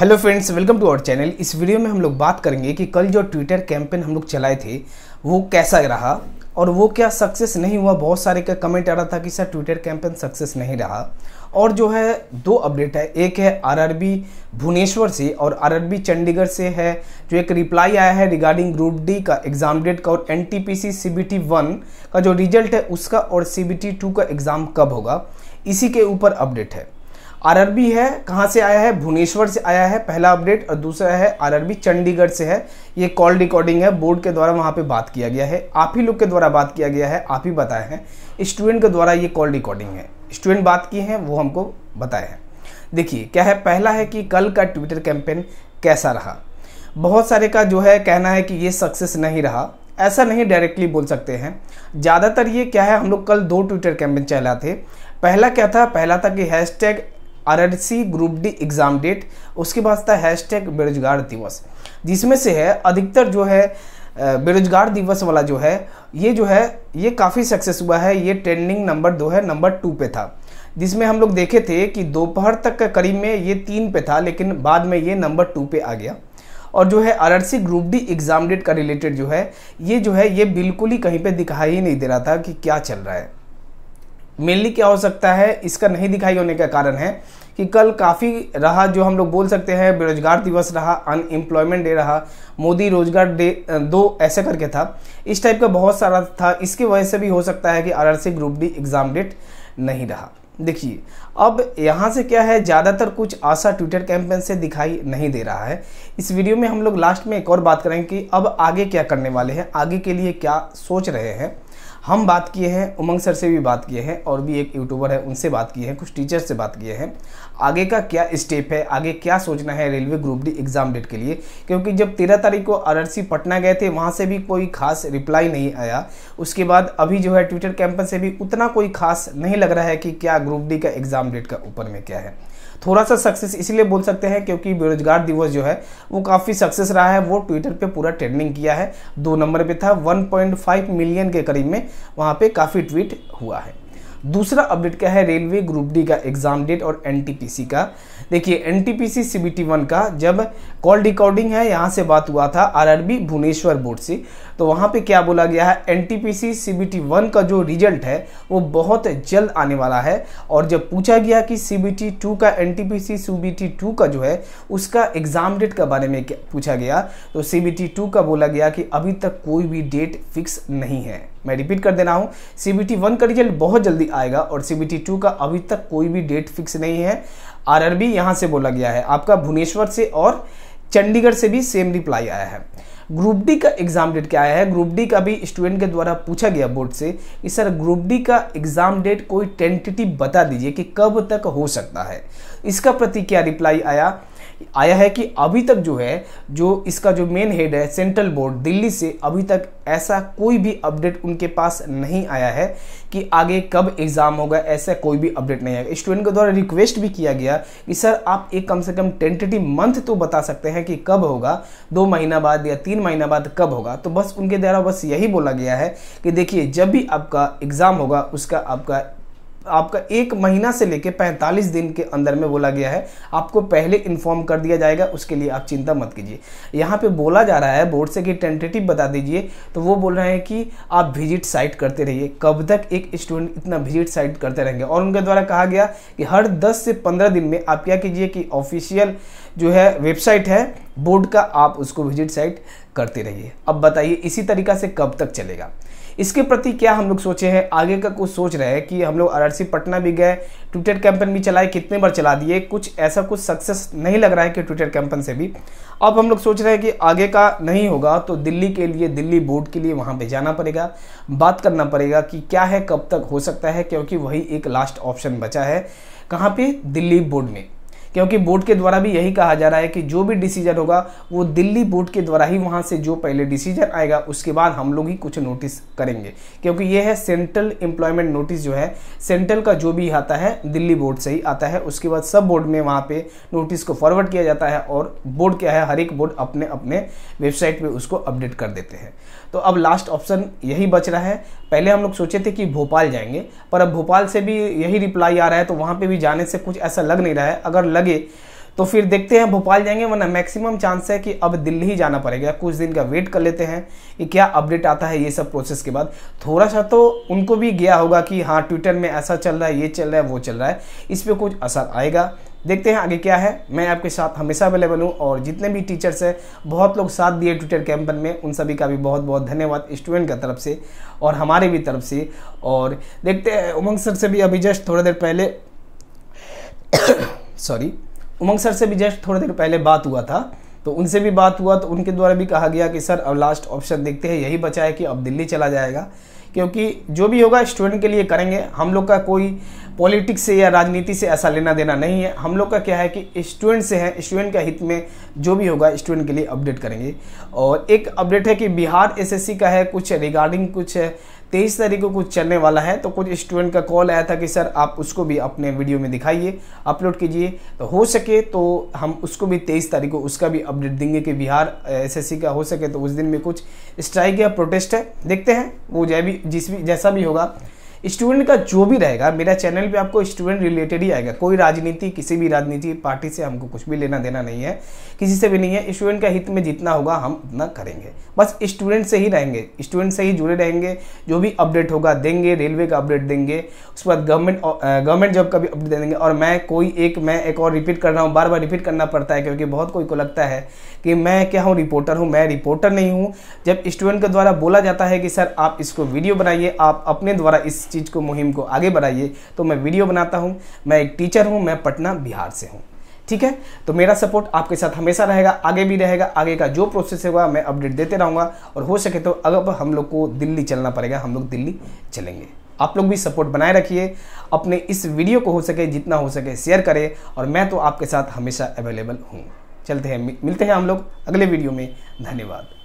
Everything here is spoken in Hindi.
hello friends welcome to our channel इस वीडियो में हम लोग बात करेंगे कि कल जो ट्विटर कैंपेन हम लोग चलाए थे वो कैसा रहा और वो क्या सक्सेस नहीं हुआ बहुत सारे का कमेंट आ रहा था कि सर ट्विटर कैंपेन सक्सेस नहीं रहा और जो है दो अपडेट है एक है आरआरबी भुवनेश्वर से और आरआरबी चंडीगढ़ से है जो एक रिप्लाई आया है रिगार्डिंग ग्रुप डी का एग्ज़ाम डेट का और एन टी वन का जो रिजल्ट है उसका और सी टू का एग्ज़ाम कब होगा इसी के ऊपर अपडेट है आरआरबी है कहाँ से आया है भुवनेश्वर से आया है पहला अपडेट और दूसरा है आरआरबी चंडीगढ़ से है ये कॉल रिकॉर्डिंग है बोर्ड के द्वारा वहाँ पे बात किया गया है आप ही लोग के द्वारा बात किया गया है आप ही बताए हैं स्टूडेंट के द्वारा ये कॉल रिकॉर्डिंग है स्टूडेंट बात किए हैं वो हमको बताए हैं देखिए क्या है पहला है कि कल का ट्विटर कैंपेन कैसा रहा बहुत सारे का जो है कहना है कि ये सक्सेस नहीं रहा ऐसा नहीं डायरेक्टली बोल सकते हैं ज़्यादातर ये क्या है हम लोग कल दो ट्विटर कैंपेन चला थे पहला क्या था पहला था कि hashtag RRC group D exam date उसके बाद था हैश टैग बेरोजगार दिवस जिसमें से है अधिकतर जो है बेरोजगार दिवस वाला जो है ये जो है ये काफ़ी सक्सेस हुआ है ये ट्रेंडिंग नंबर दो है नंबर टू पे था जिसमें हम लोग देखे थे कि दोपहर तक के करीब में ये तीन पे था लेकिन बाद में ये नंबर टू पे आ गया और जो है सी ग्रुप डी एग्ज़ाम डेट का रिलेटेड जो है ये जो है ये बिल्कुल ही कहीं पे दिखाई ही नहीं दे रहा था कि क्या चल रहा है मेनली क्या हो सकता है इसका नहीं दिखाई होने का कारण है कि कल काफ़ी रहा जो हम लोग बोल सकते हैं बेरोजगार दिवस रहा अनएम्प्लॉयमेंट डे रहा मोदी रोजगार डे दो ऐसे करके था इस टाइप का बहुत सारा था इसकी वजह से भी हो सकता है कि आर ग्रुप डी एग्ज़ाम डेट नहीं रहा देखिए अब यहाँ से क्या है ज़्यादातर कुछ आशा ट्विटर कैंपेन से दिखाई नहीं दे रहा है इस वीडियो में हम लोग लास्ट में एक और बात करेंगे कि अब आगे क्या करने वाले हैं आगे के लिए क्या सोच रहे हैं हम बात किए हैं उमंग सर से भी बात किए हैं और भी एक यूट्यूबर है उनसे बात किए हैं कुछ टीचर से बात किए हैं आगे का क्या स्टेप है आगे क्या सोचना है railway group D exam date के लिए क्योंकि जब तेरह तारीख को आर पटना गए थे वहाँ से भी कोई खास रिप्लाई नहीं आया उसके बाद अभी जो है ट्विटर कैंपस से भी उतना कोई खास नहीं लग रहा है कि क्या ग्रुप डी का एग्जाम डेट का ऊपर में क्या है थोड़ा सा सक्सेस इसलिए बोल सकते हैं क्योंकि बेरोजगार दिवस जो है वो काफ़ी सक्सेस रहा है वो ट्विटर पे पूरा ट्रेंडिंग किया है दो नंबर पे था 1.5 मिलियन के करीब में वहाँ पे काफ़ी ट्वीट हुआ है दूसरा अपडेट क्या है रेलवे ग्रुप डी का एग्जाम डेट और एनटीपीसी का देखिए एनटीपीसी सीबीटी वन का जब कॉल रिकॉर्डिंग है यहाँ से बात हुआ था आरआरबी भुवनेश्वर बोर्ड से तो वहाँ पे क्या बोला गया है एनटीपीसी सीबीटी वन का जो रिजल्ट है वो बहुत जल्द आने वाला है और जब पूछा गया कि सीबीटी टू का एनटीपीसी सीबीटी टू का जो है उसका एग्ज़ाम डेट के बारे में पूछा गया तो सीबीटी टू का बोला गया कि अभी तक कोई भी डेट फिक्स नहीं है मैं रिपीट कर देना हूँ सी बी टी वन का रिजल्ट बहुत जल्दी आएगा और सी बी टी टू का अभी तक कोई भी डेट फिक्स नहीं है आर आर बी यहाँ से बोला गया है आपका भुवनेश्वर से और चंडीगढ़ से भी सेम रिप्लाई आया है ग्रुप डी का एग्जाम डेट क्या आया है ग्रुप डी का भी स्टूडेंट के द्वारा पूछा गया बोर्ड से कि सर ग्रुप डी का एग्जाम डेट कोई टेंटेटिव बता दीजिए कि कब तक हो सकता है इसका प्रति क्या रिप्लाई आया आया है कि अभी तक जो है जो इसका जो मेन हेड है सेंट्रल बोर्ड दिल्ली से अभी तक ऐसा कोई भी अपडेट उनके पास नहीं आया है कि आगे कब एग्ज़ाम होगा ऐसा कोई भी अपडेट नहीं आएगा स्टूडेंट के द्वारा रिक्वेस्ट भी किया गया कि सर आप एक कम से कम टेंटेटिव मंथ तो बता सकते हैं कि कब होगा दो महीना बाद या तीन महीना बाद कब होगा तो बस उनके द्वारा बस यही बोला गया है कि देखिए जब भी आपका एग्ज़ाम होगा उसका आपका आपका एक महीना से लेकर 45 दिन के अंदर में बोला गया है आपको पहले इन्फॉर्म कर दिया जाएगा उसके लिए आप चिंता मत कीजिए यहाँ पे बोला जा रहा है बोर्ड से कि टेंटेटिव बता दीजिए तो वो बोल रहे हैं कि आप विजिट साइट करते रहिए कब तक एक स्टूडेंट इतना विजिट साइट करते रहेंगे और उनके द्वारा कहा गया कि हर दस से पंद्रह दिन में आप क्या कीजिए कि ऑफिशियल जो है वेबसाइट है बोर्ड का आप उसको विजिट साइट करते रहिए अब बताइए इसी तरीका से कब तक चलेगा इसके प्रति क्या हम लोग सोचे हैं आगे का कुछ सोच रहे हैं कि हम लोग आरआरसी पटना भी गए ट्विटर कैंपेन भी चलाए कितने बार चला दिए कुछ ऐसा कुछ सक्सेस नहीं लग रहा है कि ट्विटर कैंपेन से भी अब हम लोग सोच रहे हैं कि आगे का नहीं होगा तो दिल्ली के लिए दिल्ली बोर्ड के लिए वहाँ पर जाना पड़ेगा बात करना पड़ेगा कि क्या है कब तक हो सकता है क्योंकि वही एक लास्ट ऑप्शन बचा है कहाँ पे दिल्ली बोर्ड में क्योंकि बोर्ड के द्वारा भी यही कहा जा रहा है कि जो भी डिसीजन होगा वो दिल्ली बोर्ड के द्वारा ही वहां से जो पहले डिसीजन आएगा उसके बाद हम लोग ही कुछ नोटिस करेंगे क्योंकि ये है सेंट्रल एम्प्लॉयमेंट नोटिस जो है सेंट्रल का जो भी आता है दिल्ली बोर्ड से ही आता है उसके बाद सब बोर्ड में वहाँ पर नोटिस को फॉरवर्ड किया जाता है और बोर्ड क्या है हर एक बोर्ड अपने अपने वेबसाइट पर उसको अपडेट कर देते हैं तो अब लास्ट ऑप्शन यही बच रहा है पहले हम लोग सोचे थे कि भोपाल जाएंगे पर अब भोपाल से भी यही रिप्लाई आ रहा है तो वहाँ पर भी जाने से कुछ ऐसा लग नहीं रहा है अगर लग लगे तो फिर देखते हैं भोपाल जाएंगे वरना मैक्सिमम चांस है कि अब दिल्ली ही जाना पड़ेगा कुछ दिन का वेट कर लेते हैं कि क्या अपडेट आता है ये सब प्रोसेस के बाद थोड़ा सा तो उनको भी गया होगा कि हाँ ट्विटर में ऐसा चल रहा है ये चल रहा है वो चल रहा है इस पर कुछ असर आएगा देखते हैं आगे क्या है मैं आपके साथ हमेशा अवेलेबल हूँ और जितने भी टीचर्स हैं बहुत लोग साथ दिए ट्विटर कैंपन में उन सभी का भी बहुत बहुत धन्यवाद स्टूडेंट का तरफ से और हमारे भी तरफ से और देखते हैं उमंग सर से भी अभी जस्ट थोड़ी देर पहले सॉरी उमंग सर से भी जस्ट थोड़ी देर पहले बात हुआ था तो उनसे भी बात हुआ तो उनके द्वारा भी कहा गया कि सर अब लास्ट ऑप्शन देखते हैं यही बचा है कि अब दिल्ली चला जाएगा क्योंकि जो भी होगा स्टूडेंट के लिए करेंगे हम लोग का कोई पॉलिटिक्स से या राजनीति से ऐसा लेना देना नहीं है हम लोग का क्या है कि स्टूडेंट से है स्टूडेंट के हित में जो भी होगा स्टूडेंट के लिए अपडेट करेंगे और एक अपडेट है कि बिहार एसएससी का है कुछ रिगार्डिंग कुछ तेईस तारीख को कुछ चलने वाला है तो कुछ स्टूडेंट का कॉल आया था कि सर आप उसको भी अपने वीडियो में दिखाइए अपलोड कीजिए तो हो सके तो हम उसको भी तेईस तारीख को उसका भी अपडेट देंगे कि बिहार एसएससी का हो सके तो उस दिन में कुछ स्ट्राइक या प्रोटेस्ट है देखते हैं वो जै भी जिस भी जैसा भी होगा स्टूडेंट का जो भी रहेगा मेरा चैनल पे आपको स्टूडेंट रिलेटेड ही आएगा कोई राजनीति किसी भी राजनीति पार्टी से हमको कुछ भी लेना देना नहीं है किसी से भी नहीं है स्टूडेंट का हित में जितना होगा हम उतना करेंगे बस स्टूडेंट से ही रहेंगे स्टूडेंट से ही जुड़े रहेंगे जो भी अपडेट होगा देंगे रेलवे का अपडेट देंगे उसके बाद गवर्नमेंट गवर्नमेंट जॉब का भी अपडेट देंगे और मैं कोई एक मैं एक और रिपीट कर रहा हूँ बार बार रिपीट करना पड़ता है क्योंकि बहुत कोई को लगता है कि मैं क्या हूँ रिपोर्टर हूँ मैं रिपोर्टर नहीं हूँ जब स्टूडेंट के द्वारा बोला जाता है कि सर आप इसको वीडियो बनाइए आप अपने द्वारा इस चीज़ को मुहिम को आगे बढ़ाइए तो मैं वीडियो बनाता हूँ मैं एक टीचर हूँ मैं पटना बिहार से हूँ ठीक है तो मेरा सपोर्ट आपके साथ हमेशा रहेगा आगे भी रहेगा आगे का जो प्रोसेस होगा मैं अपडेट देते रहूँगा और हो सके तो अगर हम लोग को दिल्ली चलना पड़ेगा हम लोग दिल्ली चलेंगे आप लोग भी सपोर्ट बनाए रखिए अपने इस वीडियो को हो सके जितना हो सके शेयर करें और मैं तो आपके साथ हमेशा अवेलेबल हूँ चलते हैं मिलते हैं हम लोग अगले वीडियो में धन्यवाद